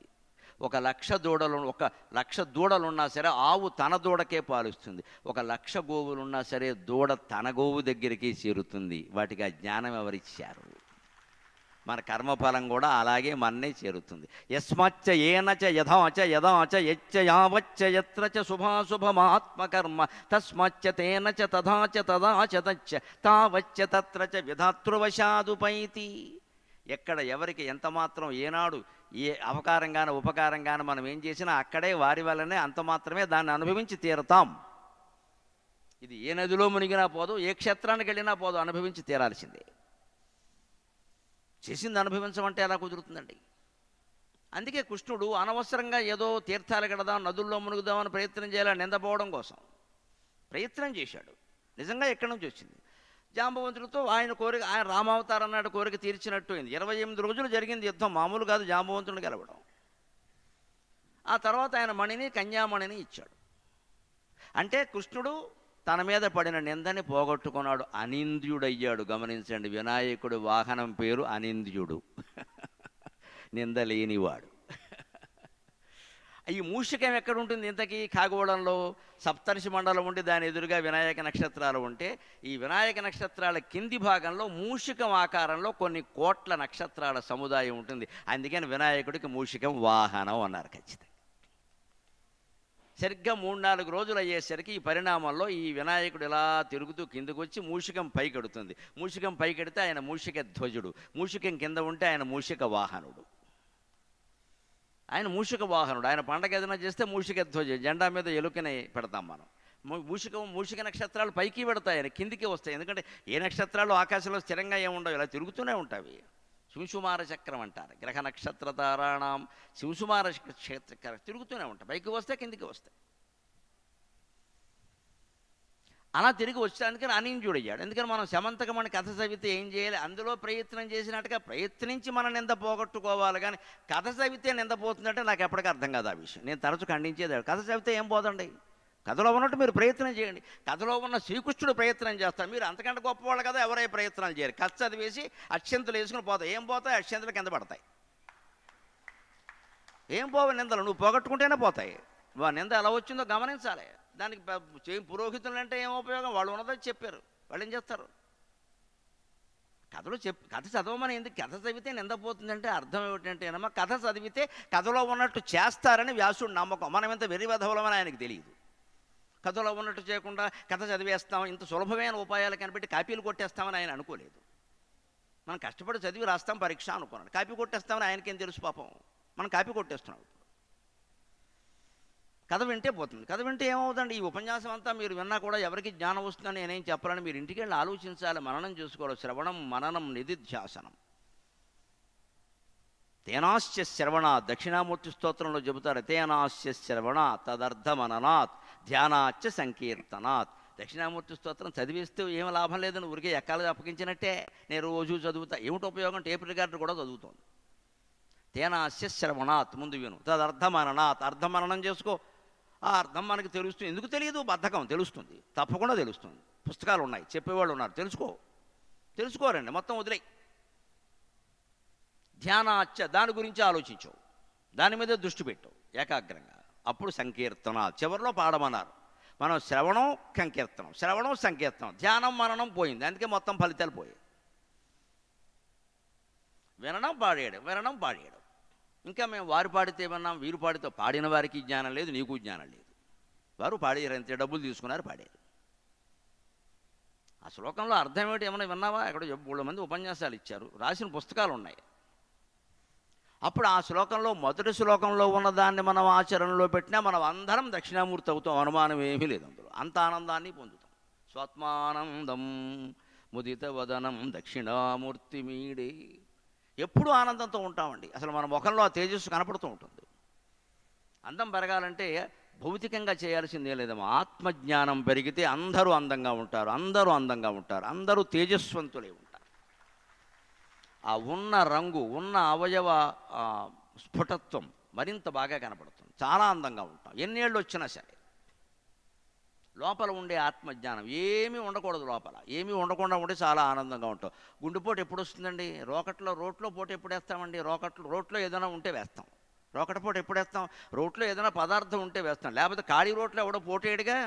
ఒక లక్ష దూడలు ఒక లక్ష దూడలున్నా సరే ఆవు తన దూడకే పాలిస్తుంది ఒక లక్ష గోవులున్నా సరే దూడ తన గోవు దగ్గరికి చేరుతుంది వాటికి ఆ జ్ఞానం ఎవరిచ్చారు మన కర్మఫలం కూడా అలాగే మన్నే చేరుతుంది యస్మచ్చ ఏనచ యథాచ యథాచ యచ్చ యావచ్చ ఎత్ర శుభాశుభమాత్మకర్మ తస్మచ్చ తేనచ తథాచ తదాచ తచ్చ తావచ్చ తత్రచ విధాతృవశాదుపైతి ఎక్కడ ఎవరికి ఎంత మాత్రం ఏనాడు ఏ అవకారంగాన ఉపకారంగాన మనం ఏం చేసినా అక్కడే వారి వల్లనే అంత మాత్రమే దాన్ని అనుభవించి తీరుతాం ఇది ఏ నదిలో మునిగినా పోదు ఏ క్షేత్రానికి వెళ్ళినా పోదు అనుభవించి తీరాల్సిందే చేసింది అనుభవించమంటే ఎలా కుదురుతుందండి అందుకే కృష్ణుడు అనవసరంగా ఏదో తీర్థాలు గడదాం నదుల్లో మునుగుదామని ప్రయత్నం చేయాలని నిందపోవడం కోసం ప్రయత్నం చేశాడు నిజంగా ఎక్కడి నుంచి వచ్చింది జాంబవంతుడితో ఆయన కోరిక ఆయన రామావతార్ అన్నాడు కోరిక తీర్చినట్టు అయింది ఇరవై ఎనిమిది రోజులు జరిగింది యుద్ధం మామూలు కాదు జాంబవంతుడిని గెలవడం ఆ తర్వాత ఆయన మణిని కన్యామణిని ఇచ్చాడు అంటే కృష్ణుడు తన మీద పడిన నిందని పోగొట్టుకున్నాడు అనింద్యుడయ్యాడు గమనించండి వినాయకుడి వాహనం పేరు అనింద్యుడు నిందలేనివాడు ఈ మూషికం ఎక్కడ ఉంటుంది ఇంతకీ కాగోళంలో సప్తర్షి మండలం ఉండి దాని ఎదురుగా వినాయక నక్షత్రాలు ఉంటే ఈ వినాయక నక్షత్రాల కింది భాగంలో మూషికం ఆకారంలో కొన్ని కోట్ల నక్షత్రాల సముదాయం ఉంటుంది అందుకని వినాయకుడికి మూషికం వాహనం అన్నారు ఖచ్చితంగా సరిగ్గా మూడు నాలుగు రోజులు అయ్యేసరికి ఈ పరిణామంలో ఈ వినాయకుడు ఇలా తిరుగుతూ కిందకు వచ్చి మూషికం పైకెడుతుంది మూషికం పైకెడితే ఆయన మూషిక ధ్వజుడు మూషికం కింద ఉంటే ఆయన మూషిక వాహనుడు ఆయన మూషిక వాహనుడు ఆయన పండగ ఏదైనా చేస్తే మూషిక ధ్వజ జెండా మీద ఎలుకనే పెడతాం మనం మూషిక మూషిక నక్షత్రాలు పైకి పెడతాయి కిందికి వస్తాయి ఎందుకంటే ఏ నక్షత్రాలు ఆకాశంలో స్థిరంగా ఏముండవు ఇలా తిరుగుతూనే ఉంటాయి శివసుమార చక్రం అంటారు గ్రహ నక్షత్ర తారాణం శివసుమార చక్రం తిరుగుతూనే ఉంటాయి పైకి వస్తే కిందికి వస్తాయి అలా తిరిగి వచ్చడానికి అనింజుడు అయ్యాడు ఎందుకని మనం శమంతకం అని కథ చవితే ఏం చేయాలి అందులో ప్రయత్నం చేసినట్టుగా ప్రయత్నించి మనం నింద పోగొట్టుకోవాలి కానీ కథ చవితే నింద పోతుందంటే నాకు ఎప్పటికీ అర్థం కాదు ఆ విషయం నేను తరచు ఖండించేది కథ చవితే ఏం పోదండి కథలో ఉన్నట్టు మీరు ప్రయత్నం చేయండి కథలో ఉన్న శ్రీకృష్ణుడు ప్రయత్నం చేస్తారు మీరు అంతకంటే గొప్పవాళ్ళు కదా ఎవరై ప్రయత్నాలు చేయరు కథ చదివేసి అత్యంతలు వేసుకుని పోతాయి ఏం పోతాయి అత్యంతలు కింద పడతాయి ఏం పోవ నిందలు నువ్వు పోగొట్టుకుంటేనే పోతాయి వా నింద ఎలా వచ్చిందో గమనించాలి దానికి పురోహితులు అంటే ఏం ఉపయోగం వాళ్ళు ఉన్నదో చెప్పారు వాళ్ళు ఏం చేస్తారు కథలు చెప్ కథ చదవమని ఎందుకు కథ చదివితే నింద పోతుందంటే అర్థం ఏమిటంటే కథ చదివితే కథలో ఉన్నట్టు చేస్తారని వ్యాసుడు నమ్మకం మనం ఎంత వెర్రి వెధవలమని ఆయనకు తెలియదు కథలో ఉన్నట్టు చేయకుండా కథ చదివేస్తాం ఇంత సులభమైన ఉపాయాలు కనిపెట్టి కాపీలు కొట్టేస్తామని ఆయన అనుకోలేదు మనం కష్టపడి చదివి రాస్తాం పరీక్ష అనుకున్నాను కాపీ కొట్టేస్తామని ఆయనకేం తెలుసు పాపం మనం కాపీ కొట్టేస్తున్నాం కథ వింటే పోతుంది కథ వింటే ఏమవుతుందండి ఈ ఉపన్యాసం అంతా మీరు విన్నా కూడా ఎవరికి జ్ఞానం వస్తుందని నేనేం చెప్పాలని మీరు ఇంటికి వెళ్ళి ఆలోచించాలి మననం చేసుకోవాలి శ్రవణం మననం నిధిధ్యాసనం తేనాశ్చ శ్రవణ దక్షిణామూర్తి స్తోత్రంలో చెబుతారు తేనాశ్చ శ్రవణ తదర్థ మననాత్ ధ్యానాచ్చ సంకీర్తనాత్ దక్షిణామూర్తి స్తోత్రం చదివిస్తే ఏం లాభం లేదని ఊరికే ఎక్కాలి అప్పగించినట్టే నేను రోజు చదువుతా ఏమిటి ఉపయోగం టేప్ రికార్డు కూడా చదువుతోంది తేనాస్య శ్రవణాత్ ముందు విను తదర్థమరణాత్ అర్ధమరణం చేసుకో ఆ అర్థం మనకు తెలుస్తుంది ఎందుకు తెలియదు బద్ధకం తెలుస్తుంది తప్పకుండా తెలుస్తుంది పుస్తకాలు ఉన్నాయి చెప్పేవాళ్ళు ఉన్నారు తెలుసుకో తెలుసుకోరండి మొత్తం వదిలే ధ్యానాచ్చ దాని గురించి ఆలోచించవు దాని మీద దృష్టి పెట్టవు ఏకాగ్రంగా అప్పుడు సంకీర్తన చివరిలో పాడమన్నారు మనం శ్రవణం సంకీర్తనం శ్రవణం సంకీర్తనం ధ్యానం మరణం పోయింది అందుకే మొత్తం ఫలితాలు పోయాయి వినడం పాడేయడం వినడం పాడేయడం ఇంకా మేము వారు పాడితే విన్నాం వీరు పాడితే పాడిన వారికి జ్ఞానం లేదు నీకు జ్ఞానం లేదు వారు పాడేయరు ఎంత డబ్బులు తీసుకున్నారు పాడేరు ఆ శ్లోకంలో అర్థం ఏమిటి ఏమైనా విన్నావా ఎక్కడ చెప్పు మంది ఉపన్యాసాలు ఇచ్చారు రాసిన పుస్తకాలు ఉన్నాయి అప్పుడు ఆ శ్లోకంలో మొదటి శ్లోకంలో ఉన్నదాన్ని మనం ఆచరణలో పెట్టినా మనం అందరం దక్షిణామూర్తి అవుతాం అనుమానం ఏమీ లేదు అందులో అంత ఆనందాన్ని పొందుతాం స్వాత్మానందం ముదిత వదనం దక్షిణామూర్తి మీడి ఎప్పుడూ ఆనందంతో ఉంటామండి అసలు మన ముఖంలో ఆ తేజస్సు కనపడుతూ ఉంటుంది అందం పెరగాలంటే భౌతికంగా చేయాల్సిందే లేదమ్మా ఆత్మజ్ఞానం పెరిగితే అందరూ అందంగా ఉంటారు అందరూ అందంగా ఉంటారు అందరూ తేజస్వంతులే ఉంటారు ఆ ఉన్న రంగు ఉన్న అవయవ స్ఫుటత్వం మరింత బాగా కనపడుతుంది చాలా అందంగా ఉంటాం ఎన్నేళ్ళు వచ్చినా సరే లోపల ఉండే ఆత్మజ్ఞానం ఏమీ ఉండకూడదు లోపల ఏమీ ఉండకుండా ఉంటే చాలా ఆనందంగా ఉంటాం గుండెపోటు ఎప్పుడు వస్తుందండి రోకట్లో రోట్లో పోటు ఎప్పుడు వేస్తామండి రోకట్లో రోట్లో ఏదైనా ఉంటే వేస్తాం రోకట పోటు ఎప్పుడు వేస్తాం రోట్లో ఏదైనా పదార్థం ఉంటే వేస్తాం లేకపోతే ఖాళీ రోట్లో ఎవడో పోటేడుగా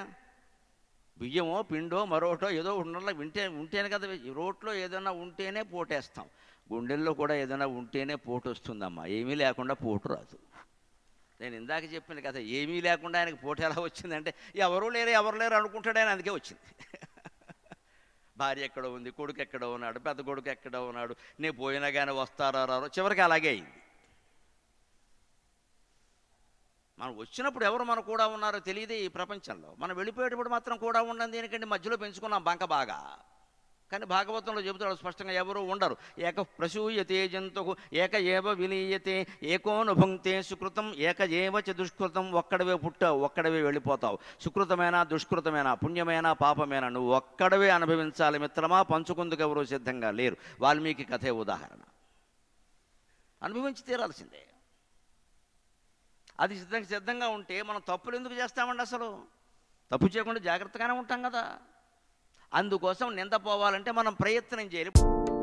బియ్యమో పిండో మరోటో ఏదో ఉండాలి వింటే ఉంటేనే కదా రోట్లో ఏదైనా ఉంటేనే పోటేస్తాం గుండెల్లో కూడా ఏదైనా ఉంటేనే పోటు వస్తుందమ్మా ఏమీ లేకుండా పోటు రాదు నేను ఇందాక చెప్పిన కదా ఏమీ లేకుండా ఆయనకు పోటు ఎలా వచ్చిందంటే ఎవరు లేరు ఎవరు లేరు అనుకుంటాడు ఆయన అందుకే వచ్చింది భార్య ఎక్కడ ఉంది కొడుకు ఎక్కడ ఉన్నాడు పెద్ద కొడుకు ఎక్కడ ఉన్నాడు నేను పోయినా కానీ వస్తారా రారో చివరికి అలాగే అయింది మనం వచ్చినప్పుడు ఎవరు మనం కూడా ఉన్నారో తెలియదు ఈ ప్రపంచంలో మనం వెళ్ళిపోయేటప్పుడు మాత్రం కూడా ఉండండి ఎందుకంటే మధ్యలో పెంచుకున్నాం బంక బాగా కానీ భాగవతంలో చెబుతాడు స్పష్టంగా ఎవరు ఉండరు ఏక ప్రసూయతే జంతువు ఏక ఏవ విలీయతే ఏకోనుభంతే సుకృతం ఏక ఏవ చ దుష్కృతం ఒక్కడవే పుట్టావు ఒక్కడవే వెళ్ళిపోతావు సుకృతమైన దుష్కృతమైన పుణ్యమైన పాపమైన నువ్వు ఒక్కడవే అనుభవించాలి మిత్రమా పంచుకుందుకు ఎవరు సిద్ధంగా లేరు వాల్మీకి కథే ఉదాహరణ అనుభవించి తీరాల్సిందే అది సిద్ధంగా సిద్ధంగా ఉంటే మనం తప్పులు ఎందుకు చేస్తామండి అసలు తప్పు చేయకుండా జాగ్రత్తగానే ఉంటాం కదా అందుకోసం నిందపోవాలంటే పోవాలంటే మనం ప్రయత్నం చేయాలి